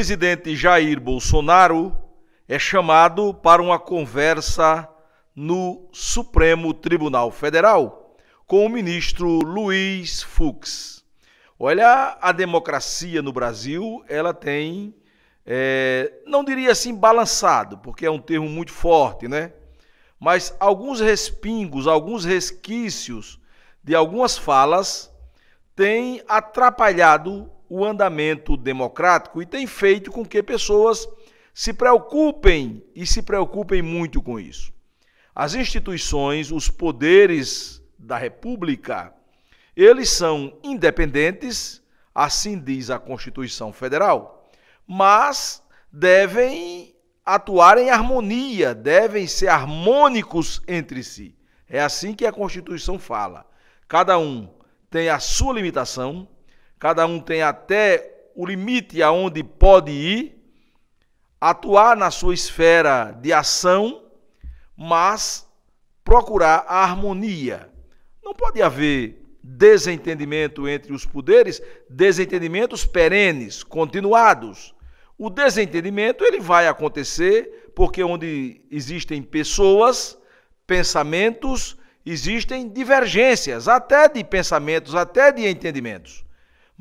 presidente Jair Bolsonaro é chamado para uma conversa no Supremo Tribunal Federal com o ministro Luiz Fux. Olha, a democracia no Brasil, ela tem, é, não diria assim balançado, porque é um termo muito forte, né? Mas alguns respingos, alguns resquícios de algumas falas têm atrapalhado o andamento democrático e tem feito com que pessoas se preocupem e se preocupem muito com isso. As instituições, os poderes da República, eles são independentes, assim diz a Constituição Federal, mas devem atuar em harmonia, devem ser harmônicos entre si. É assim que a Constituição fala. Cada um tem a sua limitação, cada um tem até o limite aonde pode ir, atuar na sua esfera de ação, mas procurar a harmonia. Não pode haver desentendimento entre os poderes, desentendimentos perenes, continuados. O desentendimento ele vai acontecer porque onde existem pessoas, pensamentos, existem divergências, até de pensamentos, até de entendimentos.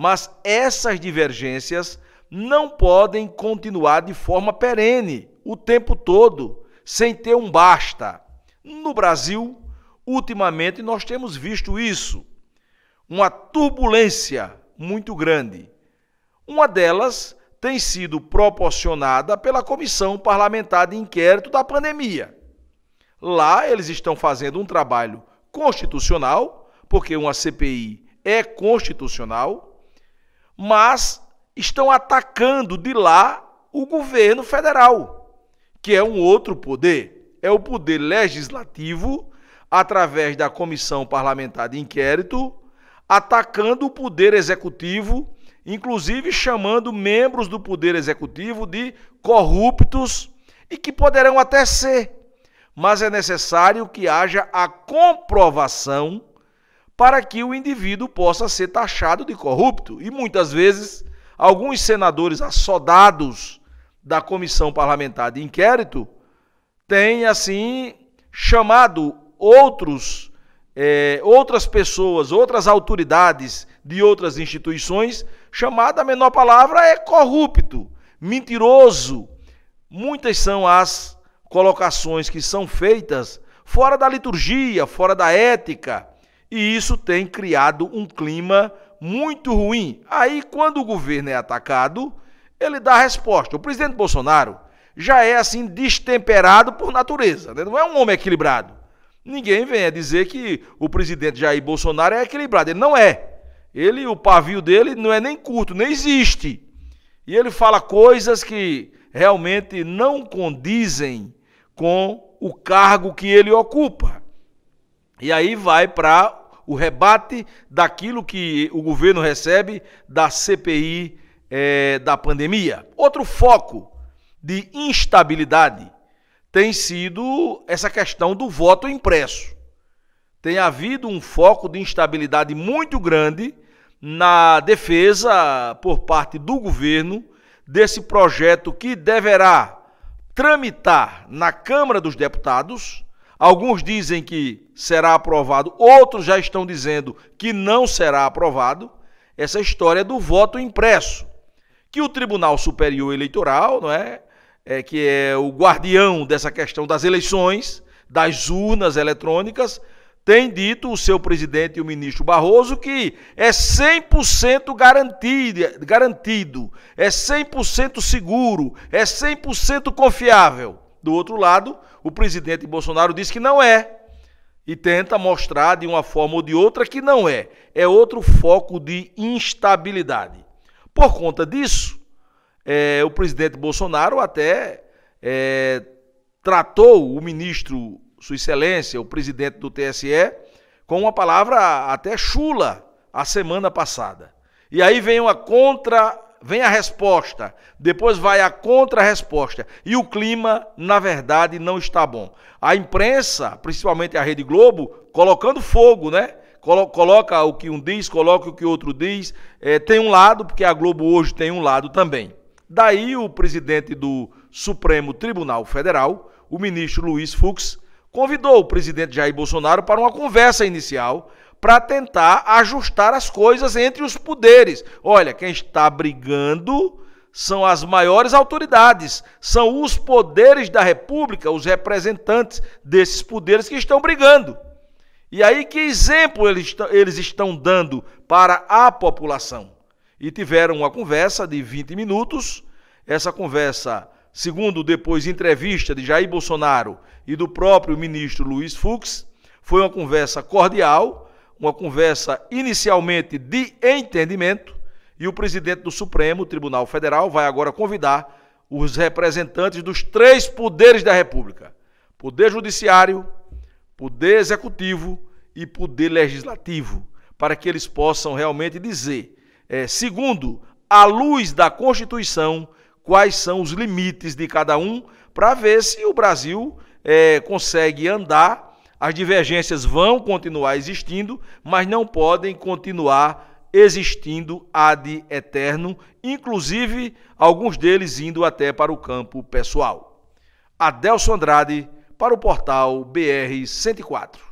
Mas essas divergências não podem continuar de forma perene, o tempo todo, sem ter um basta. No Brasil, ultimamente, nós temos visto isso. Uma turbulência muito grande. Uma delas tem sido proporcionada pela Comissão Parlamentar de Inquérito da Pandemia. Lá eles estão fazendo um trabalho constitucional, porque uma CPI é constitucional, mas estão atacando de lá o governo federal, que é um outro poder, é o poder legislativo através da comissão parlamentar de inquérito, atacando o poder executivo, inclusive chamando membros do poder executivo de corruptos e que poderão até ser, mas é necessário que haja a comprovação para que o indivíduo possa ser taxado de corrupto. E muitas vezes, alguns senadores assodados da comissão parlamentar de inquérito têm, assim, chamado outros, é, outras pessoas, outras autoridades de outras instituições, chamada, a menor palavra, é corrupto, mentiroso. Muitas são as colocações que são feitas fora da liturgia, fora da ética e isso tem criado um clima muito ruim. Aí, quando o governo é atacado, ele dá a resposta. O presidente Bolsonaro já é assim destemperado por natureza, né? não é um homem equilibrado. Ninguém venha dizer que o presidente Jair Bolsonaro é equilibrado. Ele não é. Ele, o pavio dele não é nem curto, nem existe. E ele fala coisas que realmente não condizem com o cargo que ele ocupa. E aí vai para o rebate daquilo que o governo recebe da CPI é, eh, da pandemia. Outro foco de instabilidade tem sido essa questão do voto impresso. Tem havido um foco de instabilidade muito grande na defesa por parte do governo desse projeto que deverá tramitar na Câmara dos Deputados Alguns dizem que será aprovado, outros já estão dizendo que não será aprovado. Essa história do voto impresso, que o Tribunal Superior Eleitoral, não é, é que é o guardião dessa questão das eleições, das urnas eletrônicas, tem dito o seu presidente e o ministro Barroso que é 100% garantido, garantido, é 100% seguro, é 100% confiável. Do outro lado, o presidente Bolsonaro diz que não é e tenta mostrar de uma forma ou de outra que não é. É outro foco de instabilidade. Por conta disso, é, o presidente Bolsonaro até é, tratou o ministro, Sua Excelência, o presidente do TSE, com uma palavra até chula a semana passada. E aí vem uma contra vem a resposta, depois vai a contra-resposta. E o clima, na verdade, não está bom. A imprensa, principalmente a Rede Globo, colocando fogo, né? Coloca o que um diz, coloca o que outro diz. É, tem um lado, porque a Globo hoje tem um lado também. Daí o presidente do Supremo Tribunal Federal, o ministro Luiz Fux, convidou o presidente Jair Bolsonaro para uma conversa inicial para tentar ajustar as coisas entre os poderes. Olha, quem está brigando são as maiores autoridades, são os poderes da República, os representantes desses poderes que estão brigando. E aí, que exemplo eles estão dando para a população? E tiveram uma conversa de 20 minutos. Essa conversa, segundo depois entrevista de Jair Bolsonaro e do próprio ministro Luiz Fux, foi uma conversa cordial, uma conversa inicialmente de entendimento e o presidente do Supremo Tribunal Federal vai agora convidar os representantes dos três poderes da República: Poder Judiciário, Poder Executivo e Poder Legislativo, para que eles possam realmente dizer, é, segundo, a luz da Constituição, quais são os limites de cada um, para ver se o Brasil é, consegue andar as divergências vão continuar existindo, mas não podem continuar existindo ad eterno, inclusive alguns deles indo até para o campo pessoal. Adelson Andrade, para o portal BR 104.